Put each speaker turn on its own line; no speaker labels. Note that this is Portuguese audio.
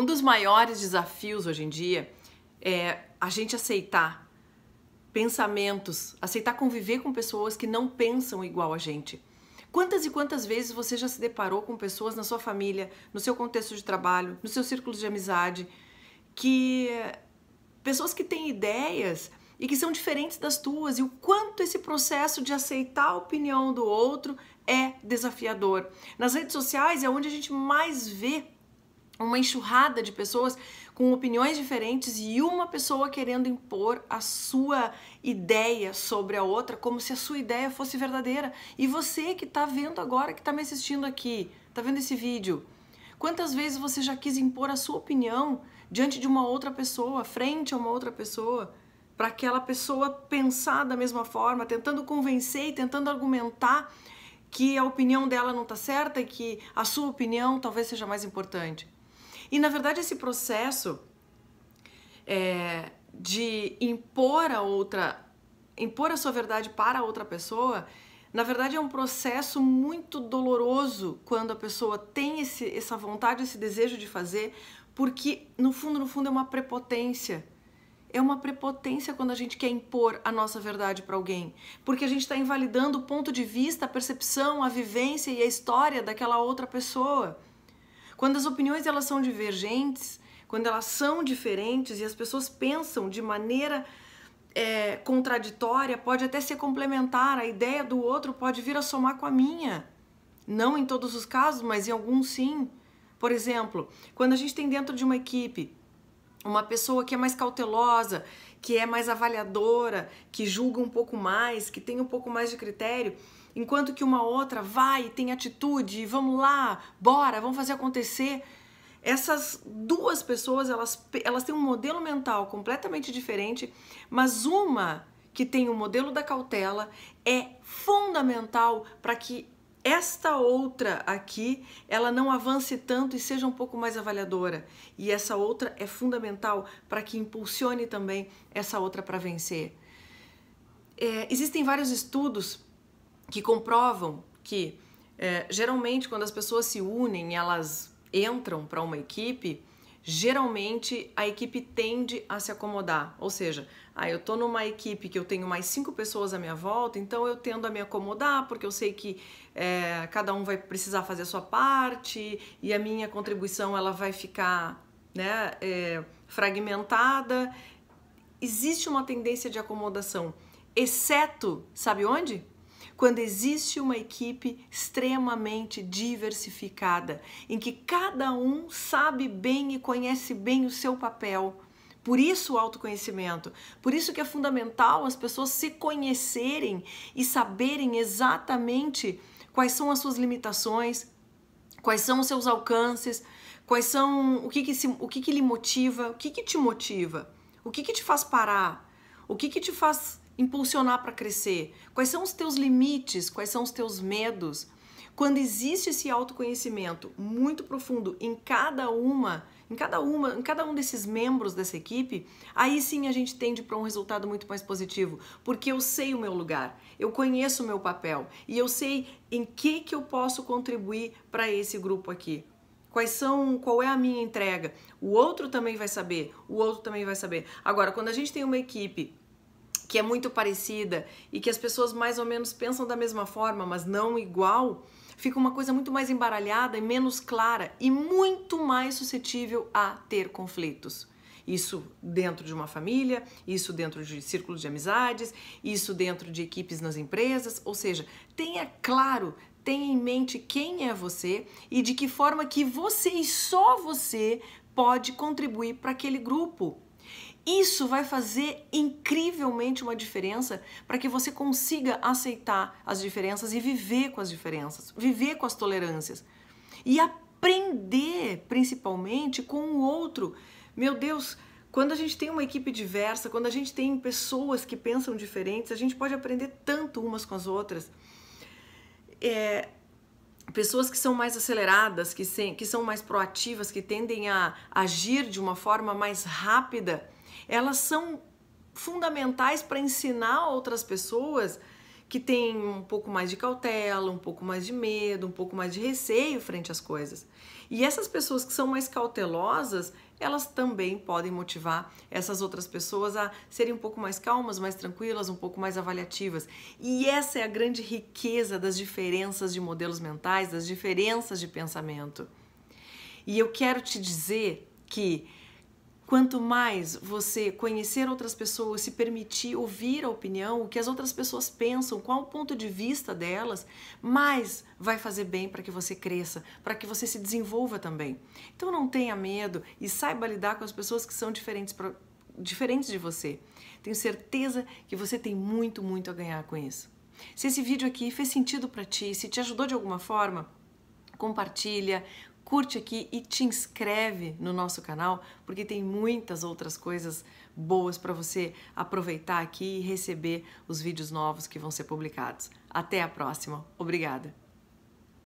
Um dos maiores desafios hoje em dia é a gente aceitar pensamentos, aceitar conviver com pessoas que não pensam igual a gente. Quantas e quantas vezes você já se deparou com pessoas na sua família, no seu contexto de trabalho, no seu círculo de amizade, que pessoas que têm ideias e que são diferentes das tuas e o quanto esse processo de aceitar a opinião do outro é desafiador. Nas redes sociais é onde a gente mais vê uma enxurrada de pessoas com opiniões diferentes e uma pessoa querendo impor a sua ideia sobre a outra, como se a sua ideia fosse verdadeira. E você que está vendo agora, que está me assistindo aqui, está vendo esse vídeo, quantas vezes você já quis impor a sua opinião diante de uma outra pessoa, frente a uma outra pessoa, para aquela pessoa pensar da mesma forma, tentando convencer e tentando argumentar que a opinião dela não está certa e que a sua opinião talvez seja mais importante? E na verdade esse processo é, de impor a outra, impor a sua verdade para a outra pessoa, na verdade é um processo muito doloroso quando a pessoa tem esse, essa vontade, esse desejo de fazer, porque no fundo, no fundo é uma prepotência. É uma prepotência quando a gente quer impor a nossa verdade para alguém, porque a gente está invalidando o ponto de vista, a percepção, a vivência e a história daquela outra pessoa. Quando as opiniões elas são divergentes, quando elas são diferentes e as pessoas pensam de maneira é, contraditória, pode até ser complementar, a ideia do outro pode vir a somar com a minha. Não em todos os casos, mas em alguns sim. Por exemplo, quando a gente tem dentro de uma equipe uma pessoa que é mais cautelosa, que é mais avaliadora, que julga um pouco mais, que tem um pouco mais de critério, enquanto que uma outra vai, tem atitude, vamos lá, bora, vamos fazer acontecer. Essas duas pessoas, elas, elas têm um modelo mental completamente diferente, mas uma que tem o um modelo da cautela é fundamental para que esta outra aqui ela não avance tanto e seja um pouco mais avaliadora. E essa outra é fundamental para que impulsione também essa outra para vencer. É, existem vários estudos que comprovam que é, geralmente quando as pessoas se unem, elas entram para uma equipe, geralmente a equipe tende a se acomodar. Ou seja, ah, eu estou numa equipe que eu tenho mais cinco pessoas à minha volta, então eu tendo a me acomodar, porque eu sei que é, cada um vai precisar fazer a sua parte e a minha contribuição ela vai ficar né, é, fragmentada. Existe uma tendência de acomodação, exceto, sabe onde? quando existe uma equipe extremamente diversificada, em que cada um sabe bem e conhece bem o seu papel. Por isso o autoconhecimento. Por isso que é fundamental as pessoas se conhecerem e saberem exatamente quais são as suas limitações, quais são os seus alcances, quais são o que que, se, o que, que lhe motiva, o que, que te motiva, o que, que te faz parar, o que, que te faz impulsionar para crescer? Quais são os teus limites? Quais são os teus medos? Quando existe esse autoconhecimento muito profundo em cada uma, em cada uma, em cada um desses membros dessa equipe, aí sim a gente tende para um resultado muito mais positivo, porque eu sei o meu lugar, eu conheço o meu papel e eu sei em que que eu posso contribuir para esse grupo aqui, quais são, qual é a minha entrega. O outro também vai saber, o outro também vai saber. Agora, quando a gente tem uma equipe que é muito parecida e que as pessoas mais ou menos pensam da mesma forma, mas não igual, fica uma coisa muito mais embaralhada e menos clara e muito mais suscetível a ter conflitos. Isso dentro de uma família, isso dentro de círculos de amizades, isso dentro de equipes nas empresas, ou seja, tenha claro, tenha em mente quem é você e de que forma que você e só você pode contribuir para aquele grupo isso vai fazer incrivelmente uma diferença para que você consiga aceitar as diferenças e viver com as diferenças, viver com as tolerâncias e aprender, principalmente, com o outro. Meu Deus, quando a gente tem uma equipe diversa, quando a gente tem pessoas que pensam diferentes, a gente pode aprender tanto umas com as outras. É, pessoas que são mais aceleradas, que, se, que são mais proativas, que tendem a agir de uma forma mais rápida, elas são fundamentais para ensinar outras pessoas que têm um pouco mais de cautela, um pouco mais de medo, um pouco mais de receio frente às coisas. E essas pessoas que são mais cautelosas, elas também podem motivar essas outras pessoas a serem um pouco mais calmas, mais tranquilas, um pouco mais avaliativas. E essa é a grande riqueza das diferenças de modelos mentais, das diferenças de pensamento. E eu quero te dizer que Quanto mais você conhecer outras pessoas, se permitir ouvir a opinião, o que as outras pessoas pensam, qual o ponto de vista delas, mais vai fazer bem para que você cresça, para que você se desenvolva também. Então não tenha medo e saiba lidar com as pessoas que são diferentes, pra, diferentes de você. Tenho certeza que você tem muito, muito a ganhar com isso. Se esse vídeo aqui fez sentido para ti, se te ajudou de alguma forma, compartilha, curte aqui e te inscreve no nosso canal, porque tem muitas outras coisas boas para você aproveitar aqui e receber os vídeos novos que vão ser publicados. Até a próxima. Obrigada.